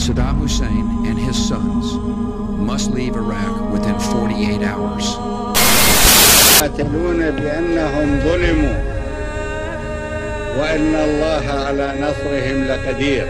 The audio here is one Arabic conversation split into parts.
Saddam Hussein and his sons must leave Iraq within 48 hours. وأن الله على نصرهم لقدير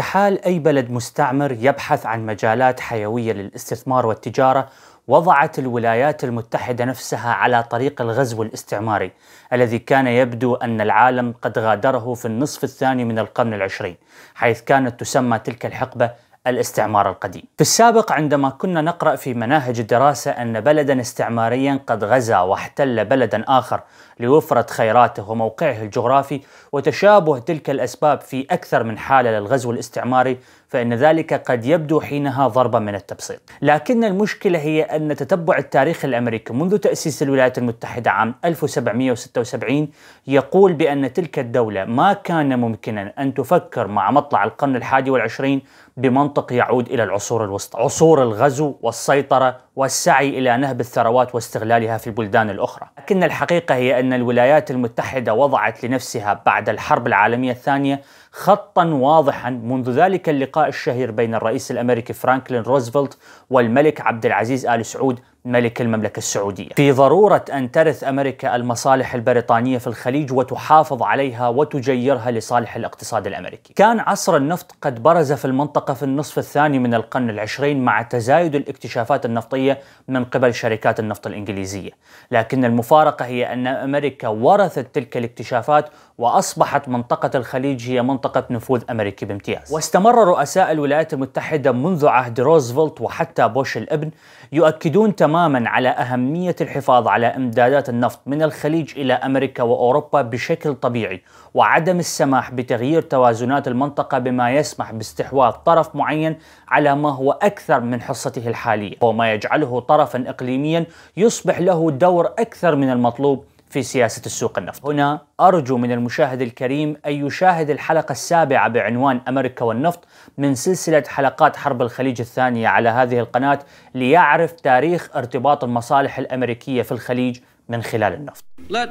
كحال أي بلد مستعمر يبحث عن مجالات حيوية للاستثمار والتجارة وضعت الولايات المتحدة نفسها على طريق الغزو الاستعماري الذي كان يبدو أن العالم قد غادره في النصف الثاني من القرن العشرين حيث كانت تسمى تلك الحقبة الاستعمار القديم. في السابق عندما كنا نقرأ في مناهج الدراسة أن بلدا استعماريا قد غزا واحتل بلدا آخر لوفرة خيراته وموقعه الجغرافي وتشابه تلك الأسباب في أكثر من حالة للغزو الاستعماري فإن ذلك قد يبدو حينها ضربة من التبسيط لكن المشكلة هي أن تتبع التاريخ الأمريكي منذ تأسيس الولايات المتحدة عام 1776 يقول بأن تلك الدولة ما كان ممكنا أن تفكر مع مطلع القرن الحادي والعشرين بمنطق يعود الى العصور الوسطى، عصور الغزو والسيطره والسعي الى نهب الثروات واستغلالها في البلدان الاخرى، لكن الحقيقه هي ان الولايات المتحده وضعت لنفسها بعد الحرب العالميه الثانيه خطا واضحا منذ ذلك اللقاء الشهير بين الرئيس الامريكي فرانكلين روزفلت والملك عبد العزيز ال سعود ملك المملكة السعودية في ضرورة أن ترث أمريكا المصالح البريطانية في الخليج وتحافظ عليها وتجيرها لصالح الاقتصاد الأمريكي كان عصر النفط قد برز في المنطقة في النصف الثاني من القرن العشرين مع تزايد الاكتشافات النفطية من قبل شركات النفط الإنجليزية لكن المفارقة هي أن أمريكا ورثت تلك الاكتشافات وأصبحت منطقة الخليج هي منطقة نفوذ أمريكي بامتياز واستمر رؤساء الولايات المتحدة منذ عهد روزفلت وحتى بوش الابن يؤكدون تماما على أهمية الحفاظ على إمدادات النفط من الخليج إلى أمريكا وأوروبا بشكل طبيعي وعدم السماح بتغيير توازنات المنطقة بما يسمح باستحواذ طرف معين على ما هو أكثر من حصته الحالية وما يجعله طرفا إقليميا يصبح له دور أكثر من المطلوب في سياسة السوق النفط هنا أرجو من المشاهد الكريم أن يشاهد الحلقة السابعة بعنوان أمريكا والنفط من سلسلة حلقات حرب الخليج الثانية على هذه القناة ليعرف تاريخ ارتباط المصالح الأمريكية في الخليج من خلال النفط Let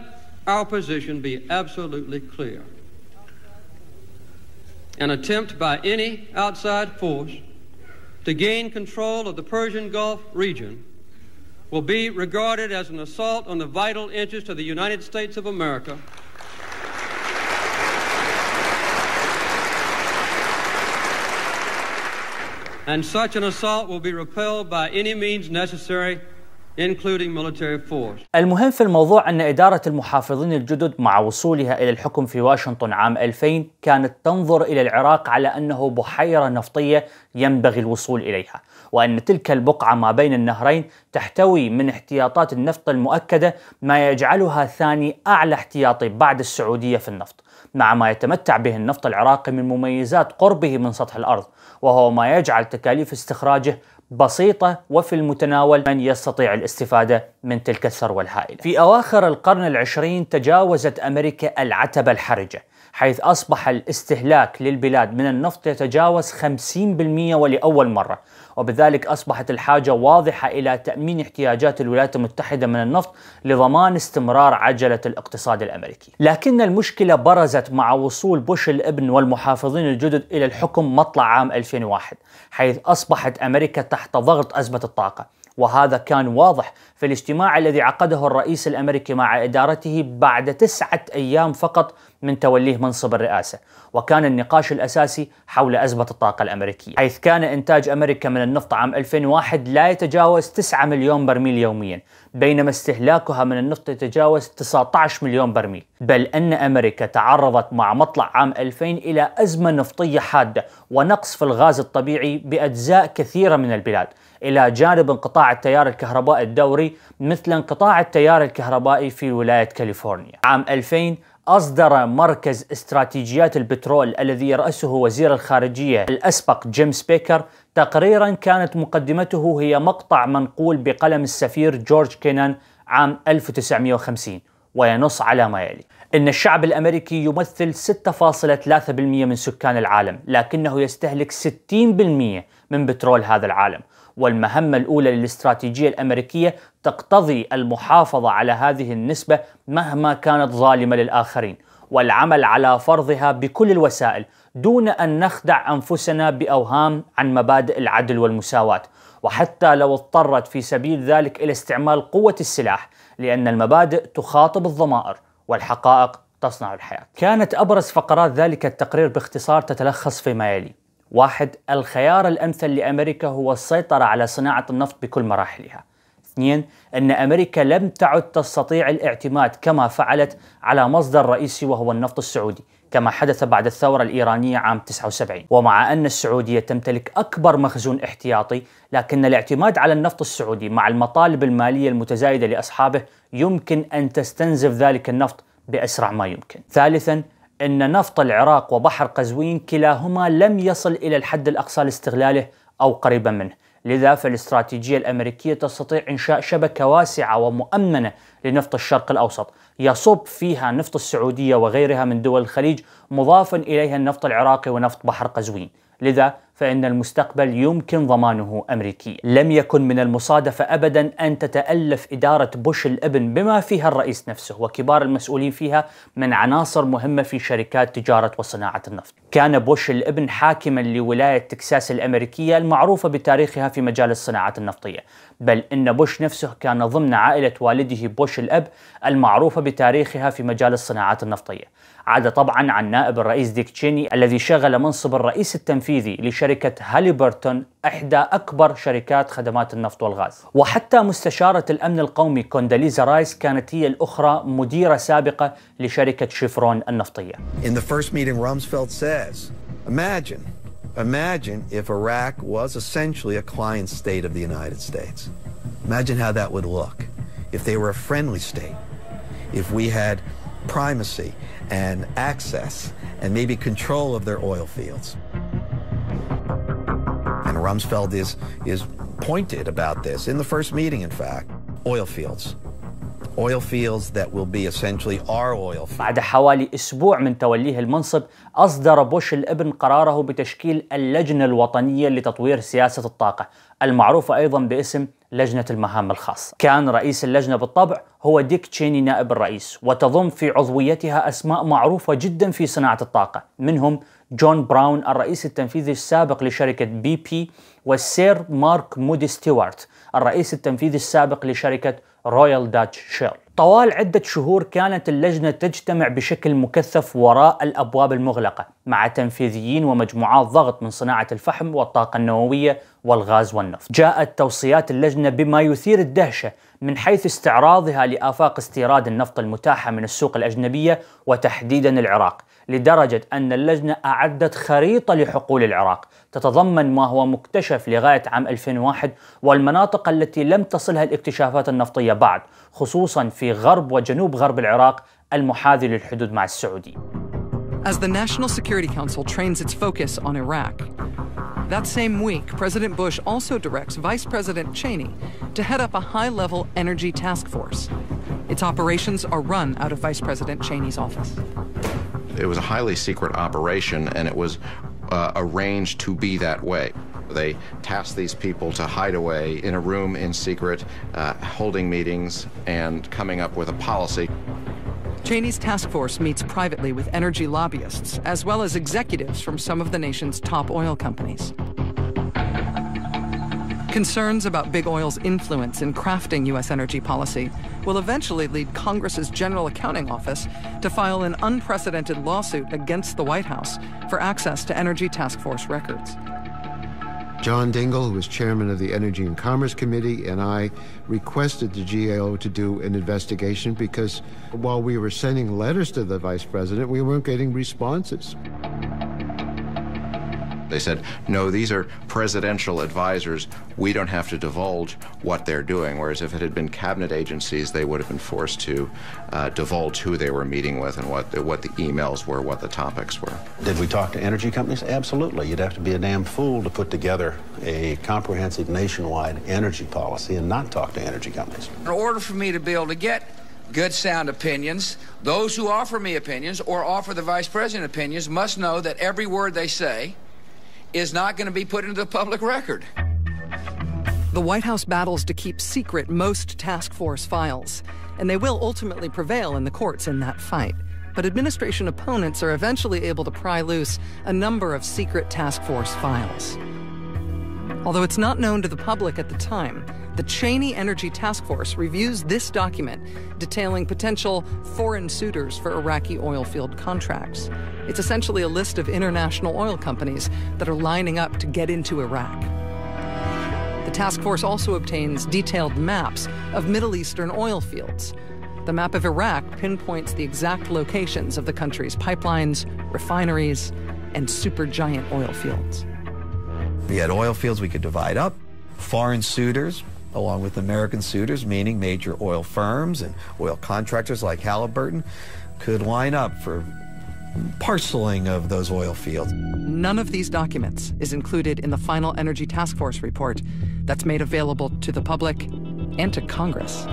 our position be absolutely clear. An attempt by any outside force to gain control of the Persian Gulf region will be regarded as an assault on the vital interests of the United States of America. And such an assault will be repelled by any means necessary المهم في الموضوع أن إدارة المحافظين الجدد مع وصولها إلى الحكم في واشنطن عام 2000 كانت تنظر إلى العراق على أنه بحيرة نفطية ينبغي الوصول إليها وأن تلك البقعة ما بين النهرين تحتوي من احتياطات النفط المؤكدة ما يجعلها ثاني أعلى احتياطي بعد السعودية في النفط مع ما يتمتع به النفط العراقي من مميزات قربه من سطح الأرض وهو ما يجعل تكاليف استخراجه بسيطة وفي المتناول من يستطيع الاستفادة من تلك الثروة الهائلة في أواخر القرن العشرين تجاوزت أمريكا العتبة الحرجة حيث أصبح الاستهلاك للبلاد من النفط يتجاوز 50% ولأول مرة وبذلك أصبحت الحاجة واضحة إلى تأمين احتياجات الولايات المتحدة من النفط لضمان استمرار عجلة الاقتصاد الأمريكي لكن المشكلة برزت مع وصول بوش الابن والمحافظين الجدد إلى الحكم مطلع عام 2001 حيث أصبحت أمريكا تحت ضغط أزمة الطاقة وهذا كان واضح في الاجتماع الذي عقده الرئيس الامريكي مع ادارته بعد تسعه ايام فقط من توليه منصب الرئاسه، وكان النقاش الاساسي حول ازمه الطاقه الامريكيه، حيث كان انتاج امريكا من النفط عام 2001 لا يتجاوز 9 مليون برميل يوميا، بينما استهلاكها من النفط يتجاوز 19 مليون برميل، بل ان امريكا تعرضت مع مطلع عام 2000 الى ازمه نفطيه حاده ونقص في الغاز الطبيعي باجزاء كثيره من البلاد. إلى جانب انقطاع التيار الكهربائي الدوري مثل انقطاع التيار الكهربائي في ولاية كاليفورنيا عام 2000 أصدر مركز استراتيجيات البترول الذي يرأسه وزير الخارجية الأسبق جيم سبيكر تقريرا كانت مقدمته هي مقطع منقول بقلم السفير جورج كينان عام 1950 وينص على ما يلي إن الشعب الأمريكي يمثل 6.3% من سكان العالم لكنه يستهلك 60% من بترول هذا العالم والمهمة الأولى للاستراتيجية الأمريكية تقتضي المحافظة على هذه النسبة مهما كانت ظالمة للآخرين والعمل على فرضها بكل الوسائل دون أن نخدع أنفسنا بأوهام عن مبادئ العدل والمساواة وحتى لو اضطرت في سبيل ذلك إلى استعمال قوة السلاح لأن المبادئ تخاطب الضمائر والحقائق تصنع الحياة كانت أبرز فقرات ذلك التقرير باختصار تتلخص فيما يلي واحد الخيار الأمثل لأمريكا هو السيطرة على صناعة النفط بكل مراحلها اثنين أن أمريكا لم تعد تستطيع الاعتماد كما فعلت على مصدر رئيسي وهو النفط السعودي كما حدث بعد الثورة الإيرانية عام 79 ومع أن السعودية تمتلك أكبر مخزون احتياطي لكن الاعتماد على النفط السعودي مع المطالب المالية المتزايدة لأصحابه يمكن أن تستنزف ذلك النفط بأسرع ما يمكن ثالثا أن نفط العراق وبحر قزوين كلاهما لم يصل إلى الحد الأقصى لاستغلاله أو قريبا منه لذا فالاستراتيجية الأمريكية تستطيع إنشاء شبكة واسعة ومؤمنة لنفط الشرق الأوسط يصب فيها نفط السعودية وغيرها من دول الخليج مضافا إليها النفط العراقي ونفط بحر قزوين لذا فإن المستقبل يمكن ضمانه أمريكي لم يكن من المصادفة أبدا أن تتألف إدارة بوش الابن بما فيها الرئيس نفسه وكبار المسؤولين فيها من عناصر مهمة في شركات تجارة وصناعة النفط كان بوش الابن حاكما لولاية تكساس الأمريكية المعروفة بتاريخها في مجال الصناعات النفطية بل إن بوش نفسه كان ضمن عائلة والده بوش الأب المعروفة بتاريخها في مجال الصناعات النفطية عدا طبعا عن نائب الرئيس ديك تشيني الذي شغل منصب الرئيس التنفيذي لشركة هاليبرتون إحدى أكبر شركات خدمات النفط والغاز وحتى مستشارة الأمن القومي كونداليزا رايس كانت هي الأخرى مديرة سابقة لشركة شيفرون النفطية In the first meeting, Rumsfeld says, imagine Imagine if Iraq was essentially a client state of the United States. Imagine how that would look if they were a friendly state, if we had primacy and access and maybe control of their oil fields. And Rumsfeld is, is pointed about this in the first meeting, in fact. Oil fields. Oil fields that will be essentially our oil fields. بعد حوالي أسبوع من توليه المنصب أصدر بوش الابن قراره بتشكيل اللجنة الوطنية لتطوير سياسة الطاقة المعروفة أيضا باسم لجنة المهام الخاصة كان رئيس اللجنة بالطبع هو ديك تشيني نائب الرئيس وتضم في عضويتها أسماء معروفة جدا في صناعة الطاقة منهم جون براون الرئيس التنفيذي السابق لشركة بي بي والسير مارك مودي ستيوارت الرئيس التنفيذي السابق لشركة رويال داتش شيل طوال عدة شهور كانت اللجنة تجتمع بشكل مكثف وراء الأبواب المغلقة مع تنفيذيين ومجموعات ضغط من صناعة الفحم والطاقة النووية والغاز والنفط جاءت توصيات اللجنة بما يثير الدهشة من حيث استعراضها لآفاق استيراد النفط المتاحة من السوق الأجنبية وتحديدا العراق لدرجة أن اللجنة أعدت خريطة لحقول العراق تتضمن ما هو مكتشف لغاية عام 2001 والمناطق التي لم تصلها الاكتشافات النفطية بعد خصوصا في غرب وجنوب غرب العراق المحاذي للحدود مع السعودية as the National Security Council trains its focus on Iraq. That same week, President Bush also directs Vice President Cheney to head up a high level energy task force. Its operations are run out of Vice President Cheney's office. It was a highly secret operation, and it was uh, arranged to be that way. They tasked these people to hide away in a room in secret, uh, holding meetings and coming up with a policy. Cheney's task force meets privately with energy lobbyists, as well as executives from some of the nation's top oil companies. Concerns about big oil's influence in crafting U.S. energy policy will eventually lead Congress's General Accounting Office to file an unprecedented lawsuit against the White House for access to Energy Task Force records. John Dingle, who was chairman of the Energy and Commerce Committee, and I requested the GAO to do an investigation because while we were sending letters to the vice president, we weren't getting responses. They said, no, these are presidential advisors. We don't have to divulge what they're doing. Whereas if it had been cabinet agencies, they would have been forced to uh, divulge who they were meeting with and what the, what the emails were, what the topics were. Did we talk to energy companies? Absolutely. You'd have to be a damn fool to put together a comprehensive nationwide energy policy and not talk to energy companies. In order for me to be able to get good sound opinions. Those who offer me opinions or offer the vice president opinions must know that every word they say is not going to be put into the public record. The White House battles to keep secret most task force files, and they will ultimately prevail in the courts in that fight. But administration opponents are eventually able to pry loose a number of secret task force files. Although it's not known to the public at the time, the Cheney Energy Task Force reviews this document detailing potential foreign suitors for Iraqi oil field contracts. It's essentially a list of international oil companies that are lining up to get into Iraq. The task force also obtains detailed maps of Middle Eastern oil fields. The map of Iraq pinpoints the exact locations of the country's pipelines, refineries, and supergiant oil fields. We had oil fields we could divide up, foreign suitors, along with American suitors, meaning major oil firms and oil contractors like Halliburton, could line up for parceling of those oil fields. None of these documents is included in the final Energy Task Force report that's made available to the public and to Congress.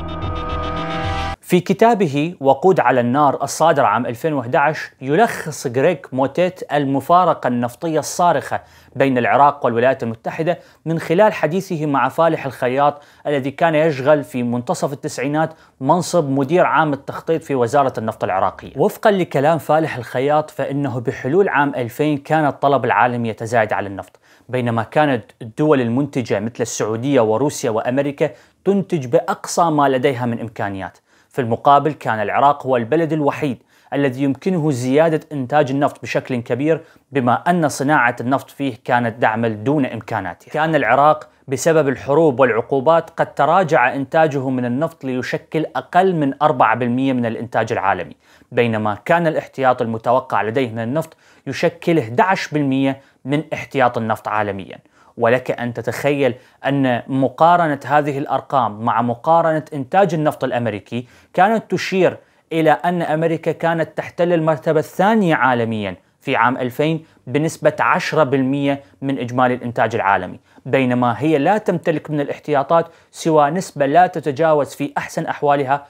في كتابه وقود على النار الصادر عام 2011 يلخص غريك موتيت المفارقة النفطية الصارخة بين العراق والولايات المتحدة من خلال حديثه مع فالح الخياط الذي كان يشغل في منتصف التسعينات منصب مدير عام التخطيط في وزارة النفط العراقية وفقا لكلام فالح الخياط فإنه بحلول عام 2000 كان الطلب العالمي يتزايد على النفط بينما كانت الدول المنتجة مثل السعودية وروسيا وأمريكا تنتج بأقصى ما لديها من إمكانيات في المقابل كان العراق هو البلد الوحيد الذي يمكنه زيادة إنتاج النفط بشكل كبير بما أن صناعة النفط فيه كانت تعمل دون إمكاناته كان العراق بسبب الحروب والعقوبات قد تراجع إنتاجه من النفط ليشكل أقل من 4% من الإنتاج العالمي بينما كان الاحتياط المتوقع لديه من النفط يشكل 11% من احتياط النفط عالمياً ولك أن تتخيل أن مقارنة هذه الأرقام مع مقارنة إنتاج النفط الأمريكي كانت تشير إلى أن أمريكا كانت تحتل المرتبة الثانية عالمياً في عام 2000 بنسبة 10% من إجمالي الإنتاج العالمي بينما هي لا تمتلك من الاحتياطات سوى نسبة لا تتجاوز في أحسن أحوالها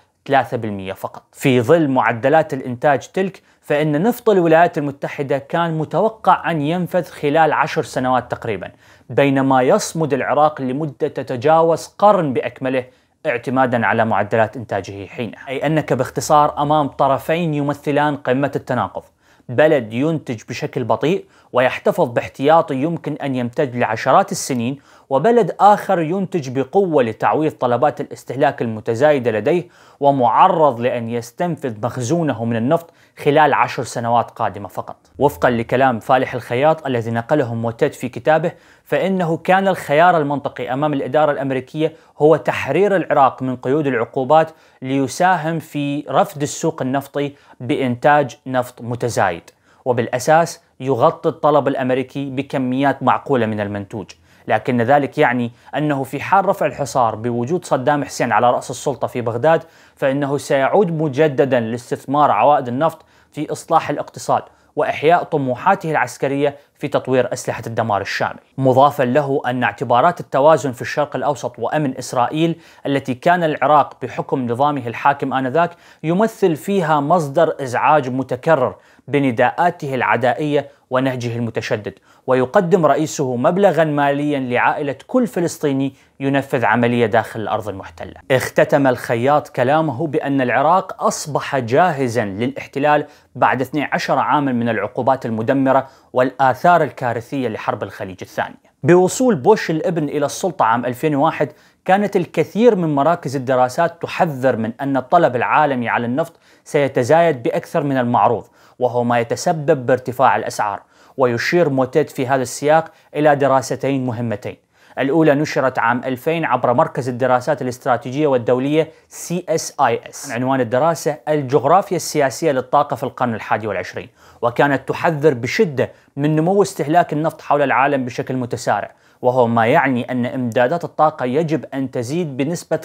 3% فقط في ظل معدلات الإنتاج تلك فإن نفط الولايات المتحدة كان متوقع أن ينفذ خلال عشر سنوات تقريبا بينما يصمد العراق لمدة تتجاوز قرن بأكمله اعتمادا على معدلات إنتاجه حينها أي أنك باختصار أمام طرفين يمثلان قمة التناقض بلد ينتج بشكل بطيء ويحتفظ باحتياطي يمكن أن يمتد لعشرات السنين وبلد آخر ينتج بقوة لتعويض طلبات الاستهلاك المتزايدة لديه ومعرض لأن يستنفذ مخزونه من النفط خلال عشر سنوات قادمة فقط وفقا لكلام فالح الخياط الذي نقله موتت في كتابه فإنه كان الخيار المنطقي أمام الإدارة الأمريكية هو تحرير العراق من قيود العقوبات ليساهم في رفض السوق النفطي بإنتاج نفط متزايد وبالأساس يغطي الطلب الامريكي بكميات معقوله من المنتوج، لكن ذلك يعني انه في حال رفع الحصار بوجود صدام حسين على راس السلطه في بغداد، فانه سيعود مجددا لاستثمار عوائد النفط في اصلاح الاقتصاد وإحياء طموحاته العسكرية في تطوير أسلحة الدمار الشامل مضافا له أن اعتبارات التوازن في الشرق الأوسط وأمن إسرائيل التي كان العراق بحكم نظامه الحاكم آنذاك يمثل فيها مصدر إزعاج متكرر بنداءاته العدائية ونهجه المتشدد ويقدم رئيسه مبلغا ماليا لعائلة كل فلسطيني ينفذ عملية داخل الأرض المحتلة اختتم الخياط كلامه بأن العراق أصبح جاهزا للاحتلال بعد 12 عاما من العقوبات المدمرة والآثار الكارثية لحرب الخليج الثانية بوصول بوش الابن إلى السلطة عام 2001 كانت الكثير من مراكز الدراسات تحذر من أن الطلب العالمي على النفط سيتزايد بأكثر من المعروض وهو ما يتسبب بارتفاع الأسعار ويشير موتيد في هذا السياق إلى دراستين مهمتين الأولى نشرت عام 2000 عبر مركز الدراسات الاستراتيجية والدولية CSIS عنوان الدراسة الجغرافيا السياسية للطاقة في القرن الحادي والعشرين وكانت تحذر بشدة من نمو استهلاك النفط حول العالم بشكل متسارع وهو ما يعني أن إمدادات الطاقة يجب أن تزيد بنسبة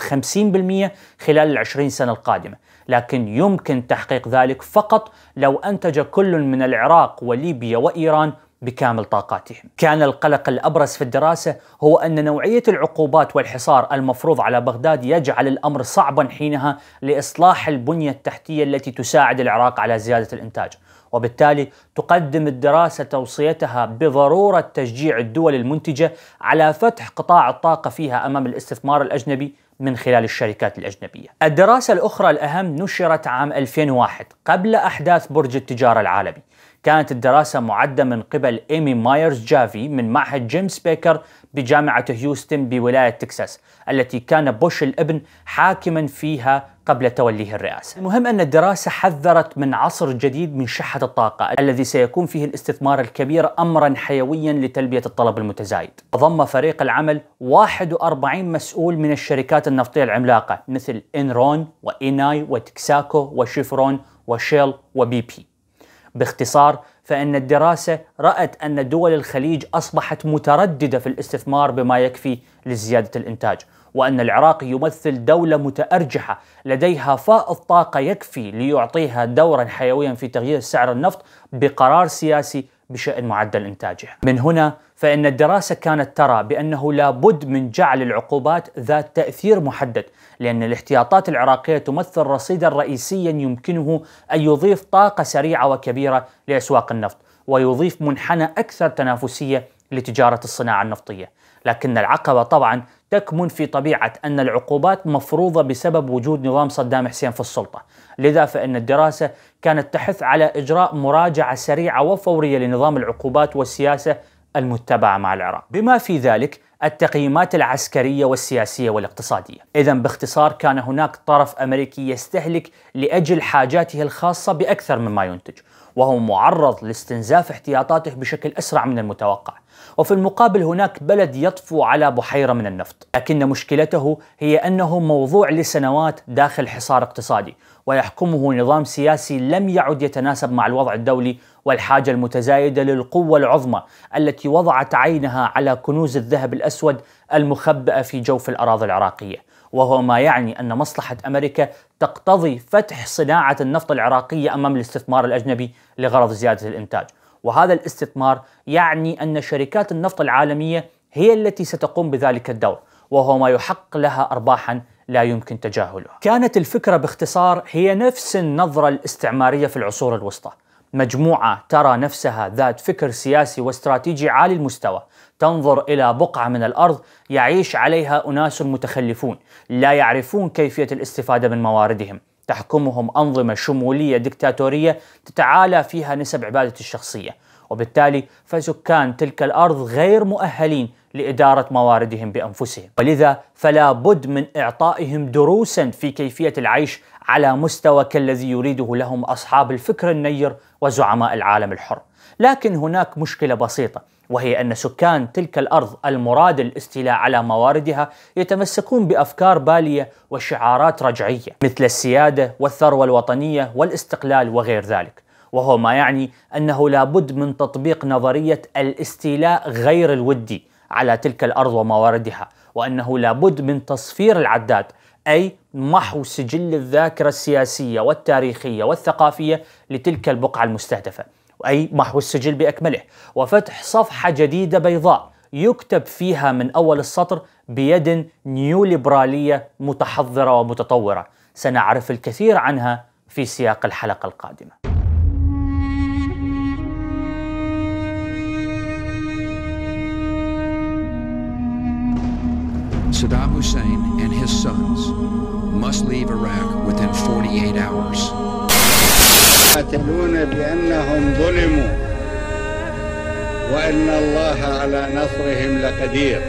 50% خلال العشرين سنة القادمة لكن يمكن تحقيق ذلك فقط لو أنتج كل من العراق وليبيا وإيران بكامل طاقاتهم. كان القلق الابرز في الدراسه هو ان نوعيه العقوبات والحصار المفروض على بغداد يجعل الامر صعبا حينها لاصلاح البنيه التحتيه التي تساعد العراق على زياده الانتاج، وبالتالي تقدم الدراسة توصيتها بضرورة تشجيع الدول المنتجة على فتح قطاع الطاقة فيها أمام الاستثمار الأجنبي من خلال الشركات الأجنبية الدراسة الأخرى الأهم نشرت عام 2001 قبل أحداث برج التجارة العالمي كانت الدراسة معدة من قبل إيمي مايرز جافي من معهد جيمس بيكر بجامعة هيوستن بولاية تكساس التي كان بوش الابن حاكما فيها قبل توليه الرئاسة المهم أن الدراسة حذرت من عصر جديد من شحة الطاقة الذي سيكون فيه الاستثمار الكبير أمرا حيويا لتلبية الطلب المتزايد ضم فريق العمل 41 مسؤول من الشركات النفطية العملاقة مثل إنرون وإيناي وتكساكو وشيفرون وشيل وبي بي باختصار فإن الدراسة رأت أن دول الخليج أصبحت مترددة في الاستثمار بما يكفي لزيادة الإنتاج وأن العراق يمثل دولة متأرجحة لديها فائض طاقة يكفي ليعطيها دورا حيويا في تغيير سعر النفط بقرار سياسي بشأن معدل إنتاجه من هنا فإن الدراسة كانت ترى بأنه لابد من جعل العقوبات ذات تأثير محدد لأن الاحتياطات العراقية تمثل رصيدا رئيسيا يمكنه أن يضيف طاقة سريعة وكبيرة لأسواق النفط ويضيف منحنى أكثر تنافسية لتجارة الصناعة النفطية لكن العقبة طبعا تكمن في طبيعة أن العقوبات مفروضة بسبب وجود نظام صدام حسين في السلطة لذا فإن الدراسة كانت تحث على إجراء مراجعة سريعة وفورية لنظام العقوبات والسياسة المتبعة مع العراق بما في ذلك التقييمات العسكرية والسياسية والاقتصادية إذا باختصار كان هناك طرف أمريكي يستهلك لأجل حاجاته الخاصة بأكثر مما ينتج وهو معرض لاستنزاف احتياطاته بشكل أسرع من المتوقع وفي المقابل هناك بلد يطفو على بحيرة من النفط لكن مشكلته هي أنه موضوع لسنوات داخل حصار اقتصادي ويحكمه نظام سياسي لم يعد يتناسب مع الوضع الدولي والحاجة المتزايدة للقوة العظمى التي وضعت عينها على كنوز الذهب الأسود المخبأة في جوف الأراضي العراقية وهو ما يعني أن مصلحة أمريكا تقتضي فتح صناعة النفط العراقية أمام الاستثمار الأجنبي لغرض زيادة الإنتاج وهذا الاستثمار يعني أن شركات النفط العالمية هي التي ستقوم بذلك الدور وهو ما يحق لها أرباحا لا يمكن تجاهلها كانت الفكرة باختصار هي نفس النظرة الاستعمارية في العصور الوسطى مجموعة ترى نفسها ذات فكر سياسي واستراتيجي عالي المستوى تنظر الى بقعه من الارض يعيش عليها اناس متخلفون لا يعرفون كيفيه الاستفاده من مواردهم تحكمهم انظمه شموليه دكتاتوريه تتعالى فيها نسب عباده الشخصيه وبالتالي فسكان تلك الارض غير مؤهلين لاداره مواردهم بانفسهم ولذا فلا بد من اعطائهم دروسا في كيفيه العيش على مستوى كالذي يريده لهم اصحاب الفكر النير وزعماء العالم الحر لكن هناك مشكله بسيطه وهي أن سكان تلك الأرض المراد الاستيلاء على مواردها يتمسكون بأفكار بالية وشعارات رجعية مثل السيادة والثروة الوطنية والاستقلال وغير ذلك وهو ما يعني أنه لابد من تطبيق نظرية الاستيلاء غير الودي على تلك الأرض ومواردها وأنه لابد من تصفير العداد أي محو سجل الذاكرة السياسية والتاريخية والثقافية لتلك البقعة المستهدفة أي محو السجل بأكمله وفتح صفحة جديدة بيضاء يكتب فيها من أول السطر بيد نيو ليبرالية متحضرة ومتطورة سنعرف الكثير عنها في سياق الحلقة القادمة Saddam Hussein and his sons must leave Iraq within 48 hours. يقاتلون بأنهم ظلموا وأن الله على نصرهم لقدير